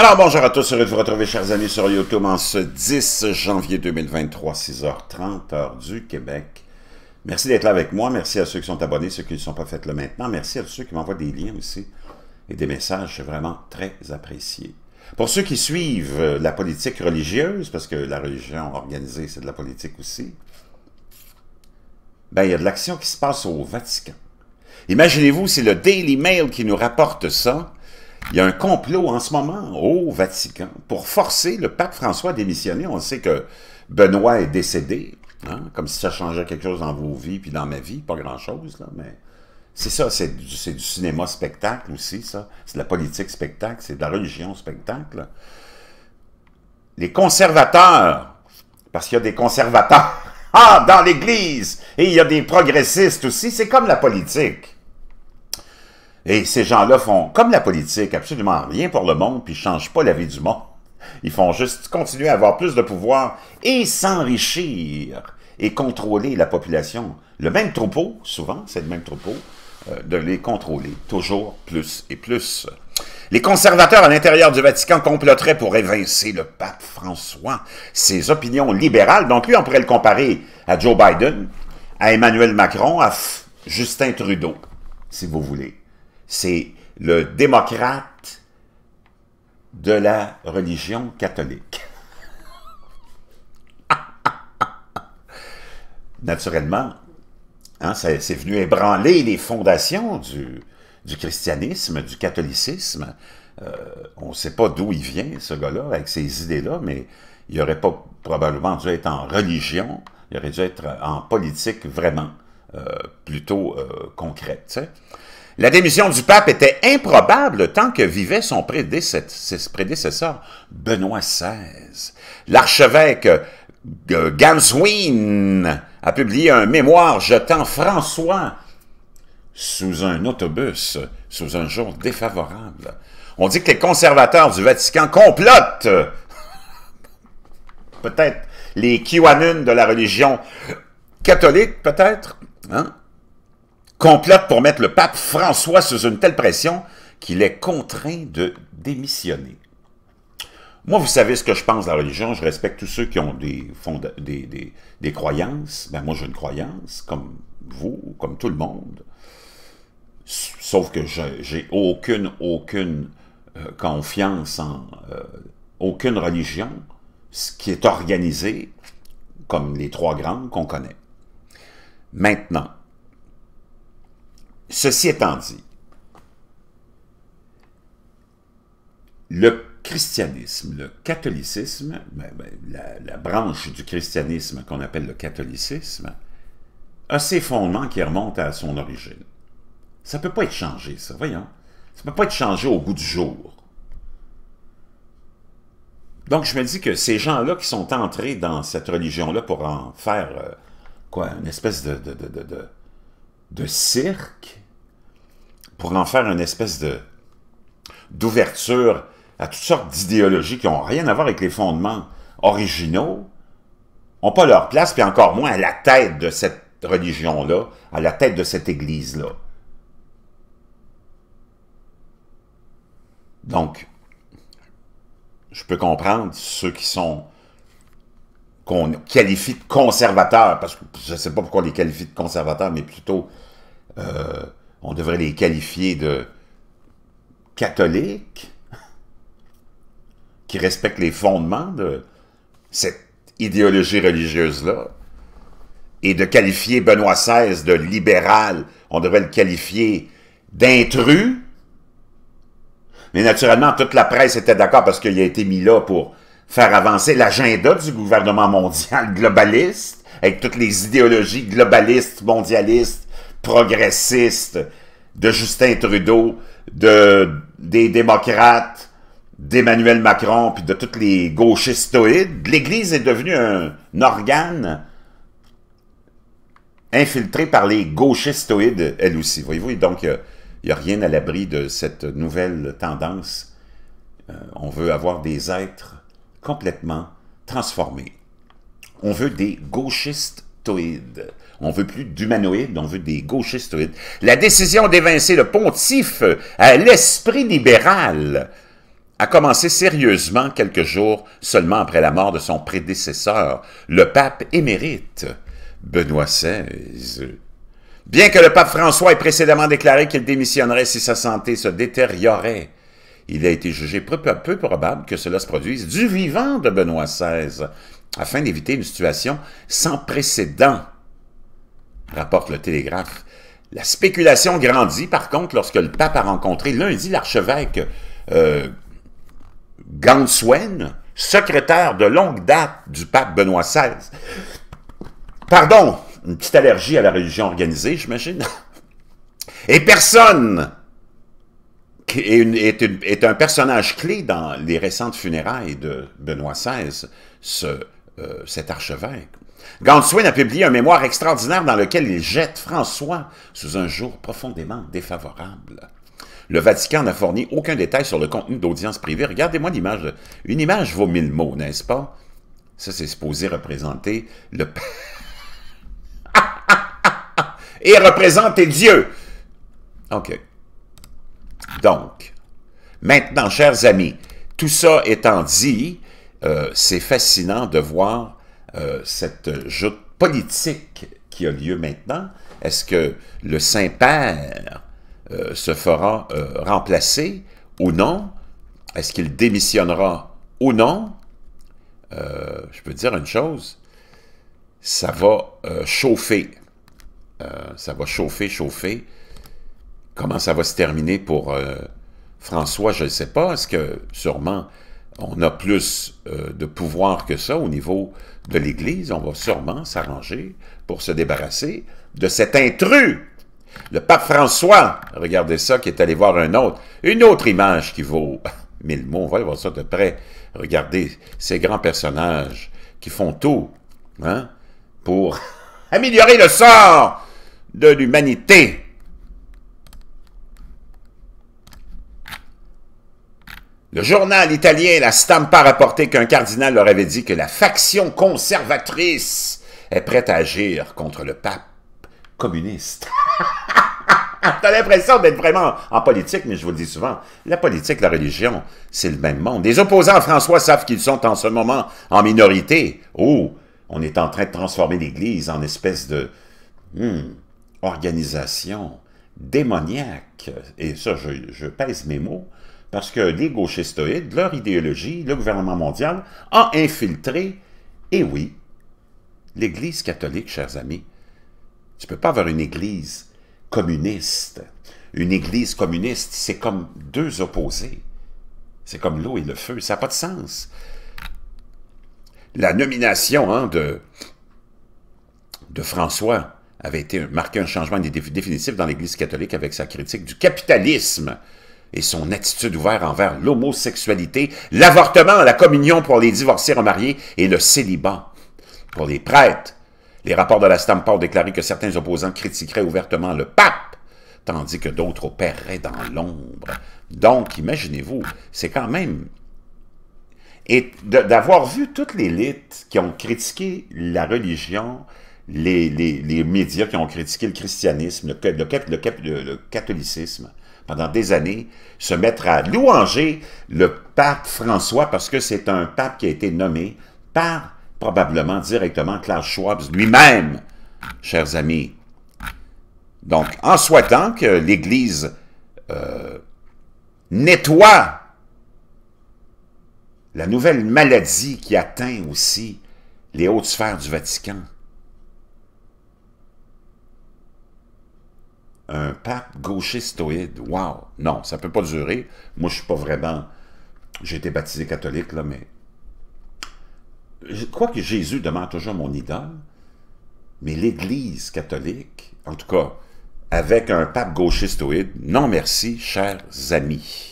Alors bonjour à tous, heureux de vous retrouver chers amis sur YouTube en ce 10 janvier 2023, 6h30, heure du Québec. Merci d'être là avec moi, merci à ceux qui sont abonnés, ceux qui ne sont pas faits là maintenant, merci à ceux qui m'envoient des liens aussi et des messages, c'est vraiment très apprécié. Pour ceux qui suivent euh, la politique religieuse, parce que la religion organisée c'est de la politique aussi, ben il y a de l'action qui se passe au Vatican. Imaginez-vous, c'est le Daily Mail qui nous rapporte ça, il y a un complot en ce moment au Vatican pour forcer le pape François à démissionner. On sait que Benoît est décédé, hein, comme si ça changeait quelque chose dans vos vies puis dans ma vie, pas grand-chose, là, mais... C'est ça, c'est du, cinéma-spectacle aussi, ça. C'est de la politique-spectacle, c'est de la religion-spectacle. Les conservateurs, parce qu'il y a des conservateurs dans l'Église, et il y a des progressistes aussi, c'est comme la politique. Et ces gens-là font, comme la politique, absolument rien pour le monde, puis ils changent pas la vie du monde. Ils font juste continuer à avoir plus de pouvoir et s'enrichir et contrôler la population. Le même troupeau, souvent, c'est le même troupeau, euh, de les contrôler toujours plus et plus. Les conservateurs à l'intérieur du Vatican comploteraient pour évincer le pape François. Ses opinions libérales, donc lui, on pourrait le comparer à Joe Biden, à Emmanuel Macron, à Justin Trudeau, si vous voulez c'est le démocrate de la religion catholique. Naturellement, hein, c'est venu ébranler les fondations du, christianisme, du catholicisme. Euh, on ne sait pas d'où il vient, ce gars-là, avec ces idées-là, mais il n'aurait pas probablement dû être en religion, il aurait dû être en politique vraiment, euh, plutôt euh, concrète. La démission du pape était improbable tant que vivait son prédécesseur, Benoît XVI. L'archevêque euh, Ganswin a publié un mémoire jetant François sous un autobus, sous un jour défavorable. On dit que les conservateurs du Vatican complotent peut-être les kiwanuns de la religion catholique, peut-être, hein? complote pour mettre le pape François sous une telle pression qu'il est contraint de démissionner. Moi, vous savez ce que je pense de la religion, je respecte tous ceux qui ont des, des, croyances. Ben, moi, j'ai une croyance, comme vous, comme tout le monde. Sauf que j'ai aucune, aucune euh, confiance en euh, aucune religion, ce qui est organisé comme les trois grandes qu'on connaît. Maintenant, Ceci étant dit, le christianisme, le catholicisme, ben, ben, la, branche du christianisme qu'on appelle le catholicisme, a ses fondements qui remontent à son origine. Ça ne peut pas être changé, ça, voyons. Ça ne peut pas être changé au goût du jour. Donc, je me dis que ces gens-là qui sont entrés dans cette religion-là pour en faire, euh, quoi, une espèce de de cirque pour en faire une espèce de d'ouverture à toutes sortes d'idéologies qui n'ont rien à voir avec les fondements originaux, n'ont pas leur place, puis encore moins à la tête de cette religion-là, à la tête de cette église-là. Donc, je peux comprendre ceux qui sont qu'on qualifie de conservateurs, parce que je ne sais pas pourquoi on les qualifie de conservateurs, mais plutôt euh, on devrait les qualifier de catholiques, qui respectent les fondements de cette idéologie religieuse-là, et de qualifier Benoît XVI de libéral, on devrait le qualifier d'intrus, mais naturellement, toute la presse était d'accord parce qu'il a été mis là pour faire avancer l'agenda du gouvernement mondial globaliste, avec toutes les idéologies globalistes, mondialistes, progressistes de Justin Trudeau, de, des démocrates, d'Emmanuel Macron, puis de toutes les gauchistoïdes. l'Église est devenue un, organe infiltré par les gauchistoïdes, elle aussi. Voyez-vous, donc il n'y a, rien à l'abri de cette nouvelle tendance. Euh, on veut avoir des êtres complètement transformé. On veut des gauchistes toïdes. On veut plus d'humanoïdes, on veut des gauchistoïdes. La décision d'évincer le pontife à l'esprit libéral a commencé sérieusement quelques jours seulement après la mort de son prédécesseur, le pape émérite Benoît XVI. Bien que le pape François ait précédemment déclaré qu'il démissionnerait si sa santé se détériorait, il a été jugé peu, probable que cela se produise du vivant de Benoît XVI, afin d'éviter une situation sans précédent, rapporte le Télégraphe. La spéculation grandit, par contre, lorsque le pape a rencontré lundi l'archevêque euh, Ganswen, secrétaire de longue date du pape Benoît XVI. Pardon, une petite allergie à la religion organisée, j'imagine. Et personne est, est, un personnage clé dans les récentes funérailles de Benoît XVI, ce, euh, cet archevêque. ganswin a publié un mémoire extraordinaire dans lequel il jette François sous un jour profondément défavorable. Le Vatican n'a fourni aucun détail sur le contenu d'audience privée. Regardez-moi l'image. Une image vaut mille mots, n'est-ce pas? Ça, c'est supposé représenter le... Et représenter Dieu! OK. Donc, maintenant, chers amis, tout ça étant dit, euh, c'est fascinant de voir euh, cette joute politique qui a lieu maintenant. Est-ce que le Saint-Père euh, se fera remplacer ou non? Est-ce qu'il démissionnera ou non? je peux dire une chose, ça va chauffer. ça va chauffer, chauffer. Comment ça va se terminer pour euh, François, je ne sais pas. Est-ce que sûrement on a plus euh, de pouvoir que ça au niveau de l'Église? On va sûrement s'arranger pour se débarrasser de cet intrus. Le pape François, regardez ça, qui est allé voir un autre, une autre image qui vaut mille mots, on va voir ça de près. Regardez ces grands personnages qui font tout hein, pour améliorer le sort de l'humanité. Le journal italien La Stampa rapportait qu'un cardinal leur avait dit que la faction conservatrice est prête à agir contre le pape communiste. T'as l'impression d'être vraiment en politique, mais je vous le dis souvent, la politique, la religion, c'est le même monde. Les opposants à François savent qu'ils sont en ce moment en minorité. Oh, on est en train de transformer l'Église en espèce de hmm, organisation démoniaque. Et ça, je pèse mes mots parce que les gauchistoïdes, leur idéologie, le gouvernement mondial a infiltré, et oui, l'Église catholique, chers amis. Tu ne peux pas avoir une Église communiste. Une Église communiste, c'est comme deux opposés. C'est comme l'eau et le feu, ça n'a pas de sens. La nomination hein, de, de François avait été marqué un changement définitif dans l'Église catholique avec sa critique du capitalisme et son attitude ouverte envers l'homosexualité, l'avortement, la communion pour les divorcés remariés et le célibat. Pour les prêtres, les rapports de la Stampa ont déclaré que certains opposants critiqueraient ouvertement le pape, tandis que d'autres opéraient dans l'ombre. Donc, imaginez-vous, c'est quand même... Et d'avoir vu toute l'élite qui ont critiqué la religion, les, médias qui ont critiqué le christianisme, le, le, le catholicisme, pendant des années, se mettre à louanger le pape François parce que c'est un pape qui a été nommé par probablement directement Klaus Schwab lui-même, chers amis. Donc, en souhaitant que l'Église euh, nettoie la nouvelle maladie qui atteint aussi les hautes sphères du Vatican, un pape gauchiste-stoïde. Wow! Non, ça ne peut pas durer. Moi, je suis pas vraiment... J'ai été baptisé catholique, là, mais... crois que Jésus demande toujours mon idole, mais l'Église catholique, en tout cas, avec un pape gauchiste non merci, chers amis.